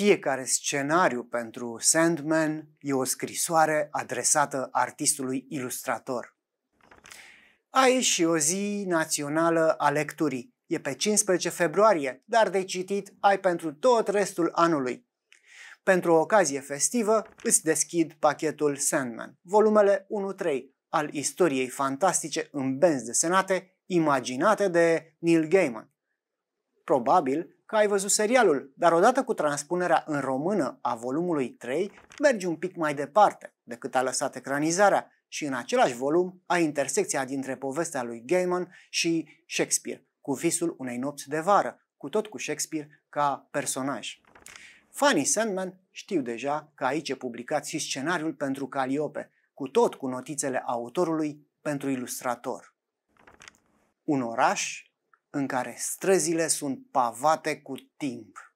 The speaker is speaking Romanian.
Fiecare scenariu pentru Sandman e o scrisoare adresată artistului ilustrator. A și o zi națională a lecturii. E pe 15 februarie, dar de citit ai pentru tot restul anului. Pentru o ocazie festivă îți deschid pachetul Sandman, volumele 1-3 al istoriei fantastice în benzi desenate, imaginate de Neil Gaiman. Probabil că ai văzut serialul, dar odată cu transpunerea în română a volumului 3, mergi un pic mai departe decât a lăsat ecranizarea și în același volum ai intersecția dintre povestea lui Gaiman și Shakespeare, cu visul unei nopți de vară, cu tot cu Shakespeare ca personaj. Fanii Sandman știu deja că aici e publicat și scenariul pentru Caliope, cu tot cu notițele autorului pentru ilustrator. Un oraș în care străzile sunt pavate cu timp.